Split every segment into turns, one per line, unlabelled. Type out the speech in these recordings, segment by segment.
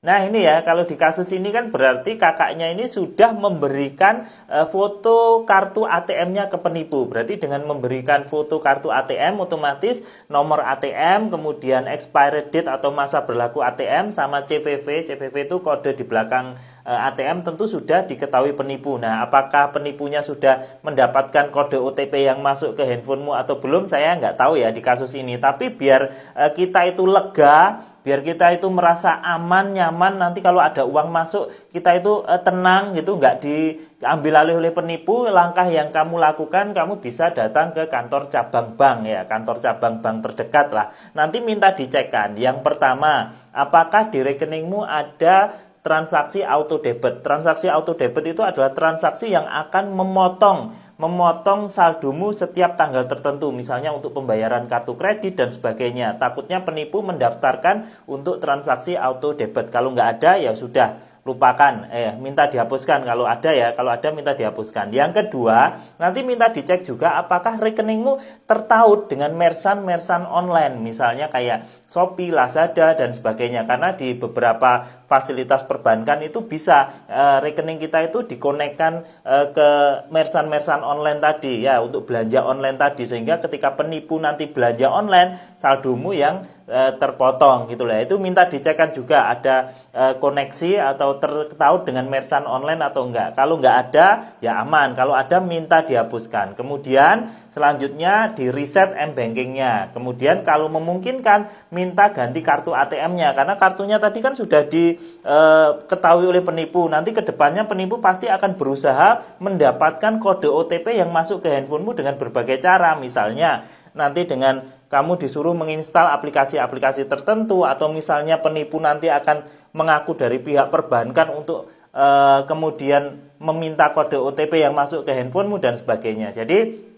Nah ini ya kalau di kasus ini kan berarti kakaknya ini sudah memberikan eh, foto kartu ATM-nya ke penipu. Berarti dengan memberikan foto kartu ATM otomatis nomor ATM kemudian expired date atau masa berlaku ATM sama CVV. CVV itu kode di belakang Eh, ATM tentu sudah diketahui penipu. Nah, apakah penipunya sudah mendapatkan kode OTP yang masuk ke handphonemu atau belum? Saya nggak tahu ya di kasus ini. Tapi biar eh, kita itu lega, biar kita itu merasa aman, nyaman. Nanti kalau ada uang masuk, kita itu eh, tenang gitu, nggak diambil alih oleh penipu. Langkah yang kamu lakukan, kamu bisa datang ke kantor cabang bank ya, kantor cabang bank terdekat lah. Nanti minta dicekkan. Yang pertama, apakah di rekeningmu ada transaksi auto debit. Transaksi auto debit itu adalah transaksi yang akan memotong memotong saldomu setiap tanggal tertentu, misalnya untuk pembayaran kartu kredit dan sebagainya. Takutnya penipu mendaftarkan untuk transaksi auto debit. Kalau nggak ada ya sudah lupakan eh minta dihapuskan kalau ada ya kalau ada minta dihapuskan yang kedua nanti minta dicek juga apakah rekeningmu tertaut dengan mersan mersan online misalnya kayak Shopee Lazada dan sebagainya karena di beberapa fasilitas perbankan itu bisa eh, rekening kita itu dikonekkan eh, ke mersan mersan online tadi ya untuk belanja online tadi sehingga ketika penipu nanti belanja online saldomu yang Eh, terpotong gitu lah. Ya. Itu minta dicekkan juga ada e, koneksi atau tertaut dengan merchant online atau enggak. Kalau enggak ada ya aman. Kalau ada minta dihapuskan. Kemudian selanjutnya di reset m bankingnya. Kemudian kalau memungkinkan minta ganti kartu ATM-nya karena kartunya tadi kan sudah diketahui eh, e, oleh penipu. Nanti kedepannya penipu pasti akan berusaha mendapatkan kode OTP yang masuk ke handphonemu dengan berbagai cara. Misalnya nanti dengan kamu disuruh menginstal aplikasi-aplikasi tertentu atau misalnya penipu nanti akan mengaku dari pihak perbankan untuk uh, kemudian meminta kode OTP yang masuk ke handphonemu dan sebagainya. Jadi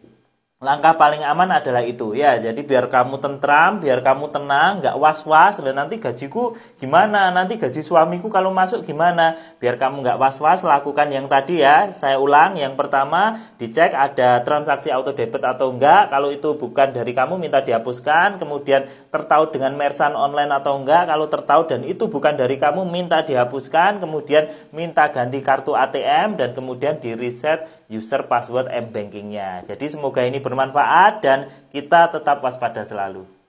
Langkah paling aman adalah itu ya. Jadi biar kamu tentram, biar kamu tenang, nggak was-was. Dan nanti gajiku gimana? Nanti gaji suamiku kalau masuk gimana? Biar kamu nggak was-was, lakukan yang tadi ya. Saya ulang, yang pertama dicek ada transaksi auto debit atau enggak. Kalau itu bukan dari kamu minta dihapuskan. Kemudian tertaut dengan mersan online atau enggak. Kalau tertaut dan itu bukan dari kamu minta dihapuskan. Kemudian minta ganti kartu ATM dan kemudian di reset user password m bankingnya. Jadi semoga ini ber bermanfaat dan kita tetap waspada selalu.